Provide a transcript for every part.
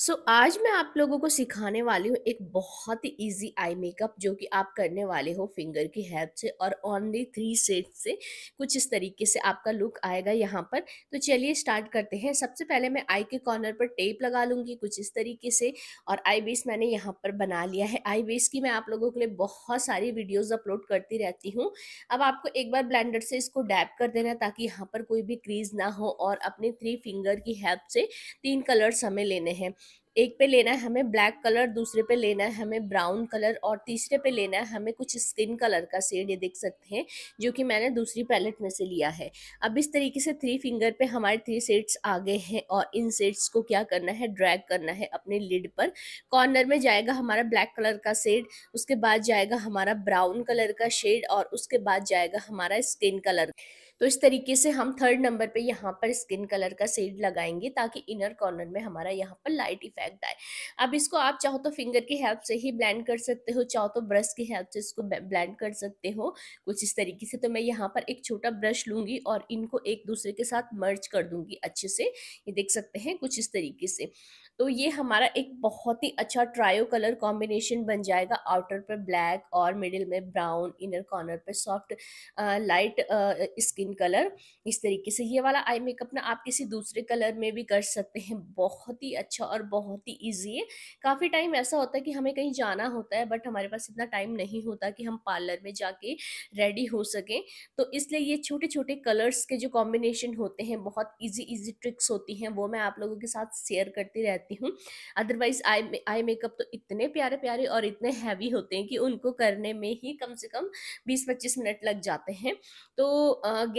सो so, आज मैं आप लोगों को सिखाने वाली हूँ एक बहुत ही इजी आई मेकअप जो कि आप करने वाले हो फिंगर की हेल्प से और ओनली थ्री सेट से कुछ इस तरीके से आपका लुक आएगा यहाँ पर तो चलिए स्टार्ट करते हैं सबसे पहले मैं आई के कॉर्नर पर टेप लगा लूँगी कुछ इस तरीके से और आई बेस मैंने यहाँ पर बना लिया है आई बेस की मैं आप लोगों के लिए बहुत सारी वीडियोज़ अपलोड करती रहती हूँ अब आपको एक बार ब्लैंडर से इसको डैप कर देना ताकि यहाँ पर कोई भी क्रीज ना हो और अपने थ्री फिंगर की हेल्प से तीन कलर्स हमें लेने हैं एक पे लेना है हमें ब्लैक कलर दूसरे पे लेना है हमें ब्राउन कलर और तीसरे पे लेना है हमें कुछ स्किन कलर का शेड ये देख सकते हैं जो कि मैंने दूसरी पैलेट में से लिया है अब इस तरीके से थ्री फिंगर पे हमारे थ्री सेड्स आ गए हैं और इन सेड्स को क्या करना है ड्रैग करना है अपने लिड पर कॉर्नर में जाएगा हमारा ब्लैक कलर का शेड उसके बाद जाएगा हमारा ब्राउन कलर का शेड और उसके बाद जाएगा हमारा स्किन कलर तो इस तरीके से हम थर्ड नंबर पे यहाँ पर स्किन कलर का सेड लगाएंगे ताकि इनर कॉर्नर में हमारा यहाँ पर लाइट इफेक्ट आए अब इसको आप चाहो तो फिंगर की हेल्प से ही ब्लैंड कर सकते हो चाहो तो ब्रश की हेल्प से इसको ब्लैंड कर सकते हो कुछ इस तरीके से तो मैं यहाँ पर एक छोटा ब्रश लूंगी और इनको एक दूसरे के साथ मर्ज कर दूंगी अच्छे से ये देख सकते हैं कुछ इस तरीके से तो ये हमारा एक बहुत ही अच्छा ट्रायो कलर कॉम्बिनेशन बन जाएगा आउटर पर ब्लैक और मिडिल में ब्राउन इनर कॉर्नर पर soft light skin green colour इस तरीके से ये वाला आई मेकअप ना आप किसी दूसरे कलर में भी कर सकते हैं बहुत ही अच्छा और बहुत ही ईजी है काफ़ी टाइम ऐसा होता है कि हमें कहीं जाना होता है बट हमारे पास इतना टाइम नहीं होता कि हम पार्लर में जाके रेडी हो सकें तो इसलिए ये छोटे छोटे कलर्स के जो कॉम्बिनेशन होते हैं बहुत ईजी ईजी ट्रिक्स होती हैं वो मैं आप लोगों के साथ शेयर करती रहती हूँ अदरवाइज आई आई मेकअप तो इतने प्यारे प्यारे और इतने हैवी होते हैं कि उनको करने में ही कम से कम बीस पच्चीस मिनट लग जाते हैं तो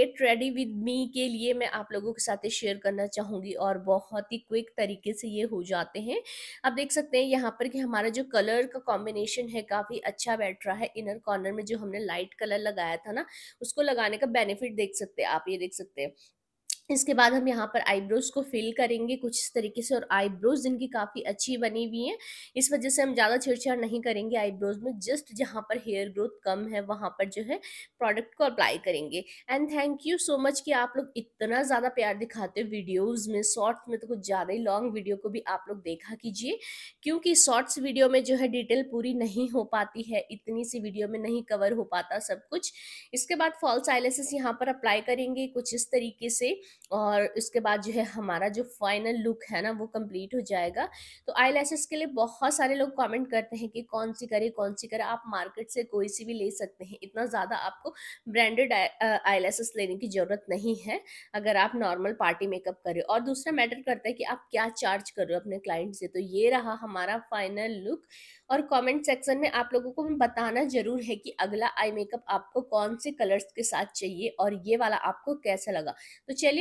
गेट रेडी विद मी के लिए मैं आप लोगों के साथ शेयर करना चाहूंगी और बहुत ही क्विक तरीके से ये हो जाते हैं आप देख सकते हैं यहाँ पर कि हमारा जो कलर का कॉम्बिनेशन है काफ़ी अच्छा बैठ रहा है इनर कॉर्नर में जो हमने लाइट कलर लगाया था ना उसको लगाने का बेनिफिट देख सकते हैं आप ये देख सकते हैं इसके बाद हम यहाँ पर आईब्रोज को फिल करेंगे कुछ इस तरीके से और आईब्रोज जिनकी काफ़ी अच्छी बनी हुई हैं इस वजह से हम ज़्यादा छेड़छाड़ नहीं करेंगे आईब्रोज में जस्ट जहाँ पर हेयर ग्रोथ कम है वहाँ पर जो है प्रोडक्ट को अप्लाई करेंगे and thank you so much कि आप लोग इतना ज़्यादा प्यार दिखाते हो वीडियोज़ में शॉर्ट्स में तो कुछ ज़्यादा ही लॉन्ग वीडियो को भी आप लोग देखा कीजिए क्योंकि शॉर्ट्स वीडियो में जो है डिटेल पूरी नहीं हो पाती है इतनी सी वीडियो में नहीं कवर हो पाता सब कुछ इसके बाद फॉल्स आइलेसिस यहाँ पर अप्लाई करेंगे कुछ इस तरीके से और उसके बाद जो है हमारा जो फाइनल लुक है ना वो कंप्लीट हो जाएगा तो आई के लिए बहुत सारे लोग कमेंट करते हैं कि कौन सी करे कौन सी करे आप मार्केट से कोई सी भी ले सकते हैं इतना ज़्यादा आपको ब्रांडेड आई लेने की ज़रूरत नहीं है अगर आप नॉर्मल पार्टी मेकअप करें और दूसरा मैटर करता है कि आप क्या चार्ज कर रहे हो अपने क्लाइंट से तो ये रहा हमारा फाइनल लुक और कमेंट सेक्शन में आप लोगों को बताना ज़रूर है कि अगला आई मेकअप आपको कौन से कलर्स के साथ चाहिए और ये वाला आपको कैसा लगा तो चलिए